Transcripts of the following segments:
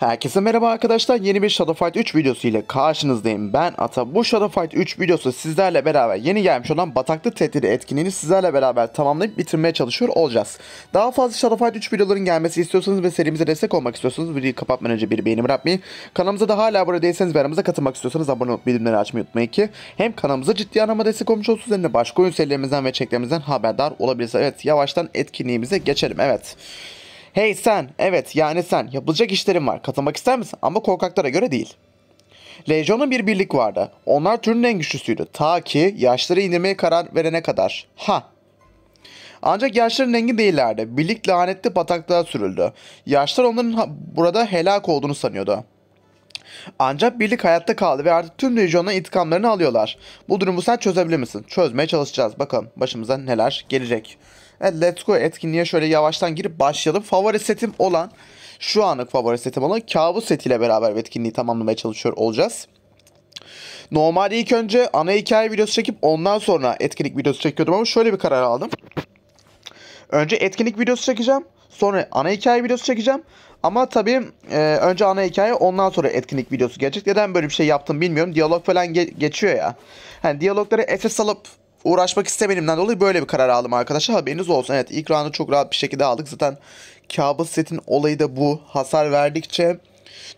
Herkese merhaba arkadaşlar. Yeni bir Shadow Fight 3 videosu ile karşınızdayım. Ben Ata. Bu Shadow Fight 3 videosu sizlerle beraber yeni gelmiş olan Bataklı tehdidi etkinliğini sizlerle beraber tamamlayıp bitirmeye çalışıyor olacağız. Daha fazla Shadow Fight 3 videoların gelmesi istiyorsanız ve serimize destek olmak istiyorsanız videoyu kapatmadan önce bir beğeni bırakmayı, kanalımıza da hala abone değilseniz ve aramıza katılmak istiyorsanız abone olup bildirimleri açmayı unutmayın ki hem kanalımıza ciddi anlamda destek olmuş olsunuz hem de başka oyun serilerimizden ve çeklerimizden haberdar olabilirsiniz. Evet yavaştan etkinliğimize geçelim. Evet. Hey sen, evet yani sen, yapılacak işlerim var, katılmak ister misin? Ama korkaklara göre değil. Legion'un bir birlik vardı. Onlar türünün en güçlüsüydü. Ta ki yaşları indirmeye karar verene kadar. Ha. Ancak yaşların rengi değillerdi. Birlik lanetli bataklığa sürüldü. Yaşlar onların burada helak olduğunu sanıyordu. Ancak birlik hayatta kaldı ve artık tüm Legion'un intikamlarını alıyorlar. Bu durumu sen çözebilir misin? Çözmeye çalışacağız. Bakalım başımıza neler gelecek. E, let's Go etkinliğe şöyle yavaştan girip başlayalım. Favori setim olan, şu anlık favori setim olan kabus setiyle beraber etkinliği tamamlamaya çalışıyor olacağız. Normalde ilk önce ana hikaye videosu çekip ondan sonra etkinlik videosu çekiyordum ama şöyle bir karar aldım. Önce etkinlik videosu çekeceğim. Sonra ana hikaye videosu çekeceğim. Ama tabii e, önce ana hikaye ondan sonra etkinlik videosu gelecek. Neden böyle bir şey yaptım bilmiyorum. Diyalog falan ge geçiyor ya. Hani diyalogları Efes alıp uğraşmak istemediğimden dolayı böyle bir karar aldım arkadaşlar. Haberiniz olsun. Evet ilk roundu çok rahat bir şekilde aldık. Zaten kabus setin olayı da bu. Hasar verdikçe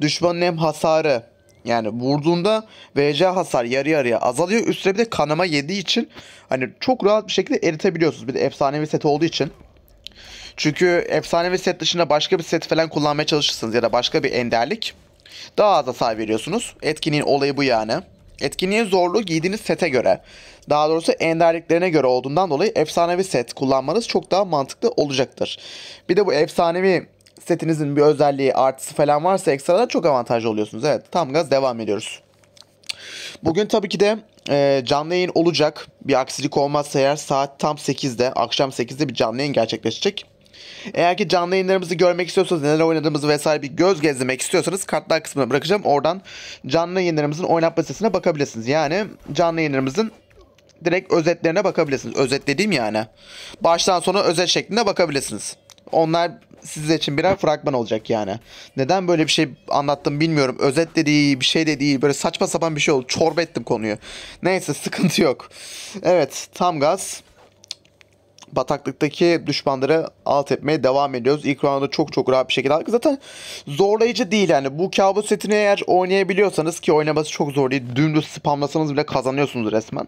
düşmanın hem hasarı yani vurduğunda VC hasar yarı yarıya azalıyor. Üstüne bir de kanama yediği için hani çok rahat bir şekilde eritebiliyorsunuz. Bir de efsanevi set olduğu için. Çünkü efsanevi set dışında başka bir set falan kullanmaya çalışırsınız ya da başka bir enderlik. Daha az hasar veriyorsunuz. Etkinliğin olayı bu yani. Etkinliğin zorluğu giydiğiniz sete göre daha doğrusu enderliklerine göre olduğundan dolayı efsanevi set kullanmanız çok daha mantıklı olacaktır. Bir de bu efsanevi setinizin bir özelliği artısı falan varsa ekstra da çok avantajlı oluyorsunuz. Evet tam gaz devam ediyoruz. Bugün tabii ki de e, canlı yayın olacak. Bir aksilik olmazsa eğer saat tam 8'de, akşam 8'de bir canlı yayın gerçekleşecek. Eğer ki canlı yayınlarımızı görmek istiyorsanız, neler oynadığımızı vesaire bir göz gezdirmek istiyorsanız kartlar kısmına bırakacağım. Oradan canlı yayınlarımızın oynatma sitesine bakabilirsiniz. Yani canlı yayınlarımızın direkt özetlerine bakabilirsiniz. Özet dediğim yani. Baştan sona özet şeklinde bakabilirsiniz. Onlar siz için birer fragman olacak yani. Neden böyle bir şey anlattım bilmiyorum. Özet dediği bir şey dediği böyle saçma sapan bir şey oldu. Çorba ettim konuyu. Neyse sıkıntı yok. Evet tam gaz. Bataklıktaki düşmanları alt etmeye devam ediyoruz. İlk roundda çok çok rahat bir şekilde Zaten zorlayıcı değil yani. Bu kabus setini eğer oynayabiliyorsanız ki oynaması çok zor değil. Dümdüz spamlasanız bile kazanıyorsunuz resmen.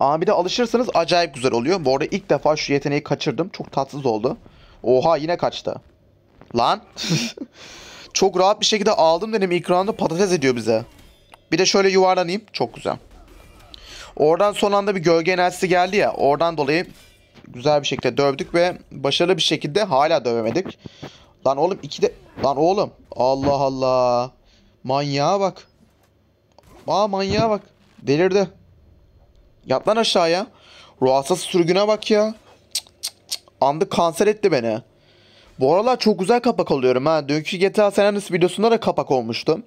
Ama bir de alışırsanız acayip güzel oluyor. Bu arada ilk defa şu yeteneği kaçırdım. Çok tatsız oldu. Oha yine kaçtı. Lan. Çok rahat bir şekilde aldım dedim. İlk roundda patates ediyor bize. Bir de şöyle yuvarlanayım. Çok güzel. Oradan son anda bir gölge enerjisi geldi ya. Oradan dolayı güzel bir şekilde dövdük ve başarılı bir şekilde hala dövemedik. Lan oğlum iki de... Lan oğlum. Allah Allah. Manyağa bak. Aa manyağa bak. Delirdi. Yat lan aşağıya. Ruhsız sürgüne bak ya. Cık Andı kanser etti beni. Bu aralar çok güzel kapak alıyorum ha. Dünkü GTA San Andreas videosunda da kapak olmuştum.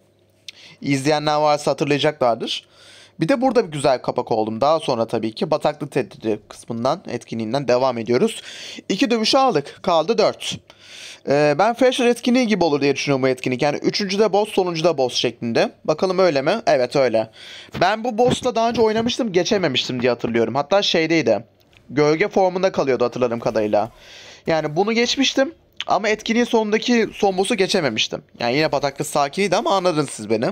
İzleyenler varsa hatırlayacaklardır. Bir de burada bir güzel kapak oldum. Daha sonra tabii ki Bataklı tehdidi kısmından, etkinliğinden devam ediyoruz. İki dövüşü aldık. Kaldı dört. Ee, ben Fresher etkinliği gibi olur diye düşünüyorum bu etkinlik. Yani de boss, sonuncu da boss şeklinde. Bakalım öyle mi? Evet öyle. Ben bu boss'la daha önce oynamıştım, geçememiştim diye hatırlıyorum. Hatta şeydeydi. Gölge formunda kalıyordu hatırladığım kadarıyla. Yani bunu geçmiştim. Ama etkinliğin sonundaki son boss'u geçememiştim. Yani yine Bataklı sakiniydi ama anladınız siz beni.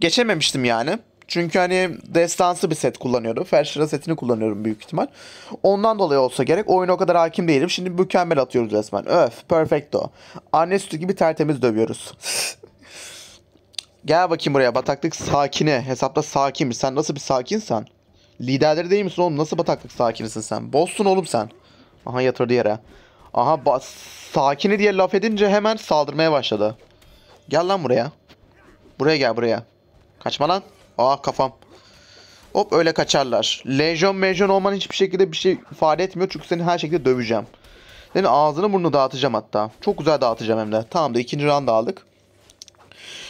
Geçememiştim yani. Çünkü hani destansı bir set kullanıyordum. Ferşira setini kullanıyorum büyük ihtimal. Ondan dolayı olsa gerek. Oyuna o kadar hakim değilim. Şimdi mükemmel atıyoruz resmen. Öf. Perfecto. Anne sütü gibi tertemiz dövüyoruz. Gel bakayım buraya. Bataklık sakini. Hesapta sakin. Sen nasıl bir sakinsen? Liderleri değil misin oğlum? Nasıl bataklık sakinisin sen? Bossun oğlum sen. Aha yatırdı yere. Aha bas sakini diye laf edince hemen saldırmaya başladı. Gel lan buraya. Buraya gel buraya. Kaçma lan. Aa ah, kafam. Hop öyle kaçarlar. Lejyon mejyon olman hiçbir şekilde bir şey ifade etmiyor. Çünkü seni her şekilde döveceğim. Senin ağzını burnunu dağıtacağım hatta. Çok güzel dağıtacağım hem de. Tamam da ikinci round aldık.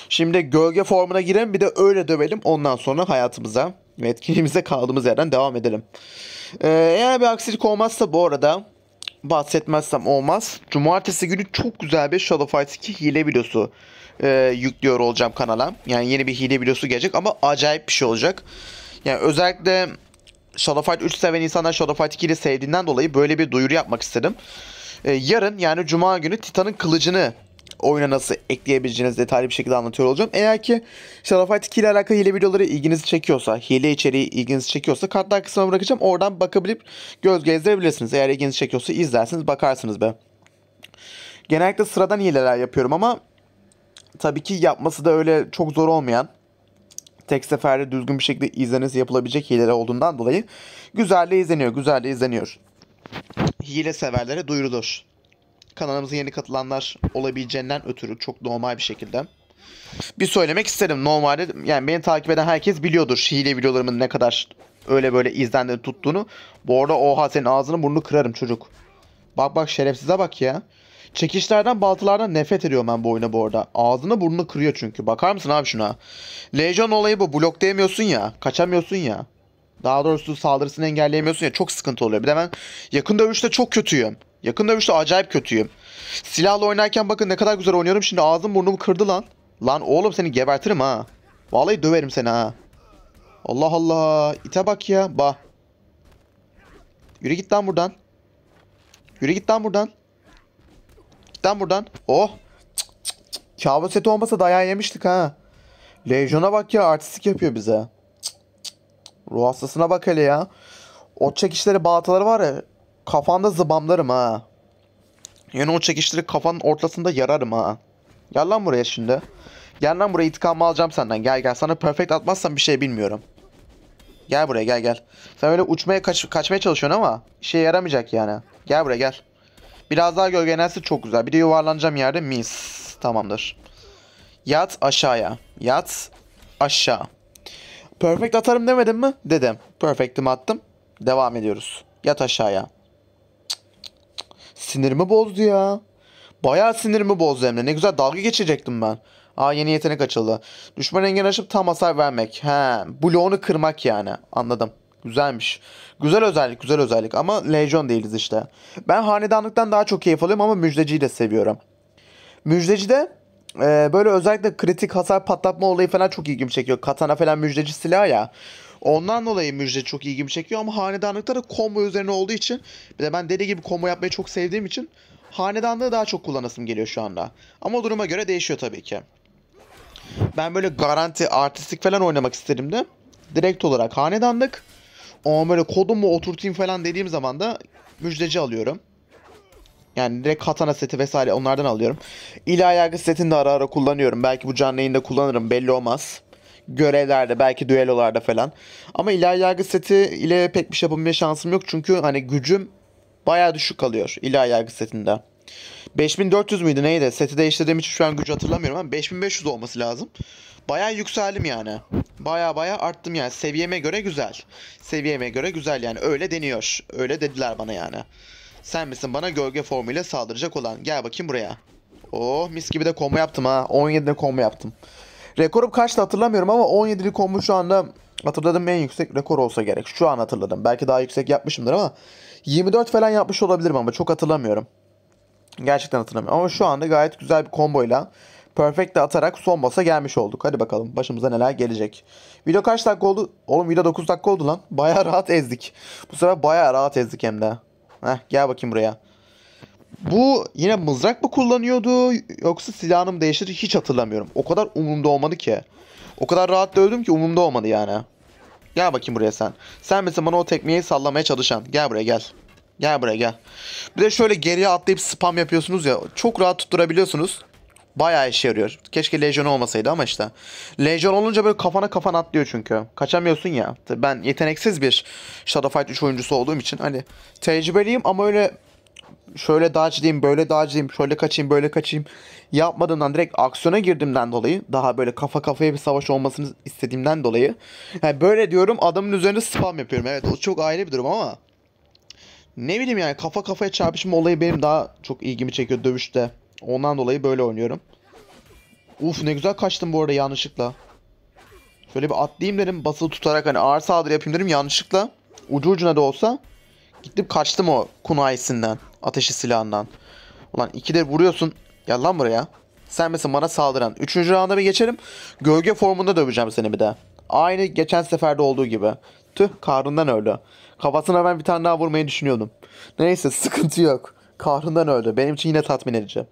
Şimdi gölge formuna girelim bir de öyle dövelim. Ondan sonra hayatımıza ve etkinliğimize kaldığımız yerden devam edelim. Ee, eğer bir aksilik olmazsa bu arada bahsetmezsem olmaz. Cumartesi günü çok güzel bir Shadow Fight 2 hile videosu e, yüklüyor olacağım kanala. Yani yeni bir hile videosu gelecek ama acayip bir şey olacak. Yani özellikle Shadow Fight 3 seven insanlar Shadow Fight 2'yi sevdiğinden dolayı böyle bir duyuru yapmak istedim. E, yarın yani Cuma günü Titan'ın kılıcını oyuna nasıl ekleyebileceğiniz detaylı bir şekilde anlatıyor olacağım. Eğer ki Shadowfight 2 ile alakalı hile videoları ilginizi çekiyorsa, hile içeriği ilginizi çekiyorsa kartlar kısmına bırakacağım. Oradan bakabilip göz gezdirebilirsiniz. Eğer ilginizi çekiyorsa izlersiniz bakarsınız be. Genellikle sıradan hileler yapıyorum ama tabii ki yapması da öyle çok zor olmayan tek seferde düzgün bir şekilde izlenesi yapılabilecek hileler olduğundan dolayı güzel de izleniyor, güzel de izleniyor. Hile severlere duyurulur kanalımıza yeni katılanlar olabileceğinden ötürü çok normal bir şekilde bir söylemek isterim. Normalde yani beni takip eden herkes biliyordur hile videolarımın ne kadar öyle böyle izlenleri tuttuğunu. Bu arada oha senin ağzını burnunu kırarım çocuk. Bak bak şerefsize bak ya. Çekişlerden baltalardan nefret ediyorum ben bu oyuna bu arada. Ağzını burnunu kırıyor çünkü. Bakar mısın abi şuna? Legion olayı bu. Blok demiyorsun ya. Kaçamıyorsun ya. Daha doğrusu saldırısını engelleyemiyorsun ya çok sıkıntı oluyor. Bir de ben yakın dövüşte çok kötüyüm. Yakın dövüşte acayip kötüyüm. Silahla oynarken bakın ne kadar güzel oynuyorum. Şimdi ağzım burnum kırdı lan. Lan oğlum seni gebertirim ha. Vallahi döverim seni ha. Allah Allah. İte bak ya. Bah. Yürü git lan buradan. Yürü git lan buradan. Git lan buradan. Oh. Kabus seti olmasa dayağı yemiştik ha. Lejyona bak ya artistik yapıyor bize. Ruh hastasına bak hele ya. O çekişleri bağıtları var ya. Kafanda zıbamlarım ha. Yani o çekişleri kafanın ortasında yararım ha. Gel lan buraya şimdi. Gel lan buraya intikamımı alacağım senden. Gel gel. Sana perfect atmazsam bir şey bilmiyorum. Gel buraya gel gel. Sen öyle uçmaya kaç kaçmaya çalışıyorsun ama işe yaramayacak yani. Gel buraya gel. Biraz daha gölgelensi çok güzel. Bir de yuvarlanacağım yerde mis. Tamamdır. Yat aşağıya. Yat aşağı. Perfect atarım demedim mi? Dedim. Perfect'imi attım. Devam ediyoruz. Yat aşağıya. Sinirimi bozdu ya. Bayağı sinirimi bozdu Emre. Ne güzel dalga geçecektim ben. Aa yeni yetenek açıldı. Düşman engel aşıp tam hasar vermek. He. Bloğunu kırmak yani. Anladım. Güzelmiş. Güzel özellik, güzel özellik ama Legion değiliz işte. Ben hanedanlıktan daha çok keyif alıyorum ama müjdeciyi de seviyorum. Müjdeci de e, böyle özellikle kritik hasar patlatma olayı falan çok ilgimi çekiyor. Katana falan müjdeci silah ya. Ondan dolayı müjde çok ilgimi çekiyor ama hanedanlıkta da combo üzerine olduğu için bir de ben deli gibi combo yapmayı çok sevdiğim için hanedanlığı daha çok kullanasım geliyor şu anda. Ama duruma göre değişiyor tabii ki. Ben böyle garanti, artistik falan oynamak istedim de direkt olarak hanedanlık. Ama böyle kodumu oturtayım falan dediğim zaman da müjdeci alıyorum. Yani direkt katana seti vesaire onlardan alıyorum. İlahi yargı setini de ara ara kullanıyorum. Belki bu canlı yayında kullanırım belli olmaz. Görevlerde belki düellolarda falan. Ama ilahi yargı seti ile pek bir şey yapabilme şansım yok. Çünkü hani gücüm baya düşük kalıyor ilahi yargı setinde. 5400 müydü neydi? Seti değiştirdiğim için şu an gücü hatırlamıyorum ama 5500 olması lazım. Baya yükseldim yani. Baya baya arttım yani. Seviyeme göre güzel. Seviyeme göre güzel yani. Öyle deniyor. Öyle dediler bana yani. Sen misin bana gölge formuyla saldıracak olan? Gel bakayım buraya. Oh mis gibi de combo yaptım ha. 17'de combo yaptım. Rekorum kaçtı hatırlamıyorum ama 17'li combo şu anda hatırladığım en yüksek rekor olsa gerek. Şu an hatırladım. Belki daha yüksek yapmışımdır ama 24 falan yapmış olabilirim ama çok hatırlamıyorum. Gerçekten hatırlamıyorum. Ama şu anda gayet güzel bir komboyla Perfect de atarak son boss'a gelmiş olduk. Hadi bakalım başımıza neler gelecek. Video kaç dakika oldu? Oğlum video 9 dakika oldu lan. Baya rahat ezdik. Bu sefer baya rahat ezdik hem de. Heh, gel bakayım buraya. Bu yine mızrak mı kullanıyordu yoksa silahını mı değiştirdi hiç hatırlamıyorum. O kadar umurumda olmadı ki. O kadar rahat öldüm ki umurumda olmadı yani. Gel bakayım buraya sen. Sen mesela bana o tekmeyi sallamaya çalışan. Gel buraya gel. Gel buraya gel. Bir de şöyle geriye atlayıp spam yapıyorsunuz ya. Çok rahat tutturabiliyorsunuz. Bayağı işe yarıyor. Keşke Legion olmasaydı ama işte. Legion olunca böyle kafana kafan atlıyor çünkü. Kaçamıyorsun ya. Ben yeteneksiz bir Shadow Fight 3 oyuncusu olduğum için hani tecrübeliyim ama öyle şöyle dodge'layayım, böyle dodge'layayım, şöyle kaçayım, böyle kaçayım yapmadığımdan direkt aksiyona girdiğimden dolayı daha böyle kafa kafaya bir savaş olmasını istediğimden dolayı yani böyle diyorum adamın üzerinde spam yapıyorum. Evet o çok ayrı bir durum ama ne bileyim yani kafa kafaya çarpışma olayı benim daha çok ilgimi çekiyor dövüşte. Ondan dolayı böyle oynuyorum. Uf ne güzel kaçtım bu arada yanlışlıkla. Şöyle bir atlayayım dedim basılı tutarak hani ağır saldırı yapayım dedim yanlışlıkla. Ucu ucuna da olsa gittim kaçtım o kunayisinden. Ateşi silahından. Ulan iki de vuruyorsun. Gel lan buraya. Sen mesela bana saldıran. Üçüncü rounda bir geçerim. Gölge formunda döveceğim seni bir de. Aynı geçen seferde olduğu gibi. Tüh kahrından öldü. Kafasına ben bir tane daha vurmayı düşünüyordum. Neyse sıkıntı yok. Kahrından öldü. Benim için yine tatmin edici.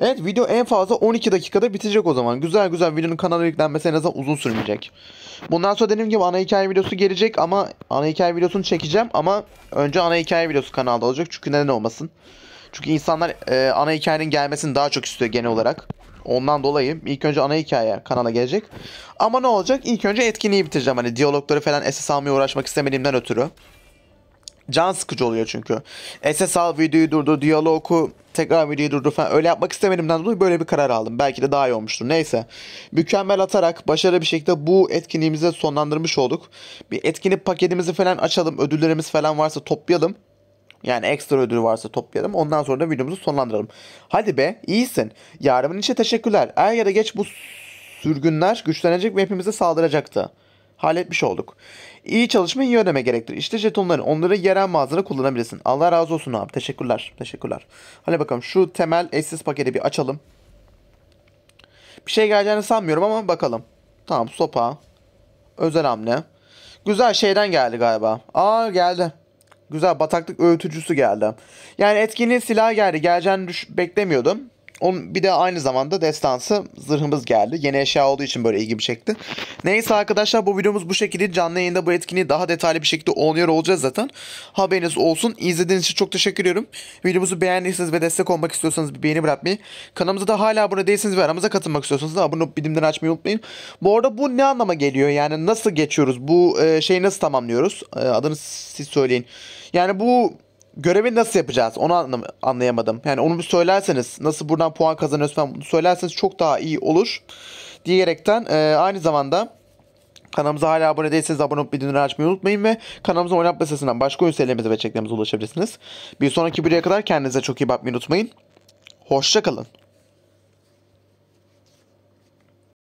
Evet video en fazla 12 dakikada bitecek o zaman. Güzel güzel videonun kanala yüklenmesi en azından uzun sürmeyecek. Bundan sonra dediğim gibi ana hikaye videosu gelecek ama ana hikaye videosunu çekeceğim ama önce ana hikaye videosu kanalda olacak çünkü neden olmasın. Çünkü insanlar e, ana hikayenin gelmesini daha çok istiyor genel olarak. Ondan dolayı ilk önce ana hikaye kanala gelecek. Ama ne olacak? İlk önce etkinliği bitireceğim. Hani diyalogları falan SS almaya uğraşmak istemediğimden ötürü can sıkıcı oluyor çünkü. SS videoyu durdur, diyalogu tekrar videoyu durdur falan. Öyle yapmak istemediğimden dolayı böyle bir karar aldım. Belki de daha iyi olmuştur. Neyse. Mükemmel atarak başarılı bir şekilde bu etkinliğimizi sonlandırmış olduk. Bir etkinlik paketimizi falan açalım. Ödüllerimiz falan varsa toplayalım. Yani ekstra ödül varsa toplayalım. Ondan sonra da videomuzu sonlandıralım. Hadi be iyisin. Yardımın için teşekkürler. Er ya da geç bu sürgünler güçlenecek ve hepimize saldıracaktı. Halletmiş olduk. İyi çalışma iyi ödeme gerektirir. İşte jetonları onları yerel mağazada kullanabilirsin. Allah razı olsun abi. Teşekkürler. Teşekkürler. Hadi bakalım şu temel eşsiz paketi bir açalım. Bir şey geleceğini sanmıyorum ama bakalım. Tamam sopa. Özel hamle. Güzel şeyden geldi galiba. Aa geldi. Güzel bataklık öğütücüsü geldi. Yani etkinliğin silah geldi. Geleceğini beklemiyordum. Onun bir de aynı zamanda destansı zırhımız geldi. Yeni eşya olduğu için böyle ilgimi çekti. Neyse arkadaşlar bu videomuz bu şekilde. Canlı yayında bu etkinliği daha detaylı bir şekilde oynuyor olacağız zaten. Haberiniz olsun. İzlediğiniz için çok teşekkür ediyorum. Videomuzu beğendiyseniz ve destek olmak istiyorsanız bir beğeni bırakmayı. Kanalımıza da hala abone değilseniz ve aramıza katılmak istiyorsanız da abone olup bilimden açmayı unutmayın. Bu arada bu ne anlama geliyor? Yani nasıl geçiyoruz? Bu e, şeyi nasıl tamamlıyoruz? E, adını siz söyleyin. Yani bu görevi nasıl yapacağız onu anlayamadım. Yani onu bir söylerseniz nasıl buradan puan kazanıyoruz falan bunu söylerseniz çok daha iyi olur diyerekten e, aynı zamanda Kanalımıza hala abone değilseniz abone olup bildirimleri açmayı unutmayın ve kanalımızın oynatma sitesinden başka oyun serilerimize ve çeklerimize ulaşabilirsiniz. Bir sonraki videoya kadar kendinize çok iyi bakmayı unutmayın. Hoşçakalın.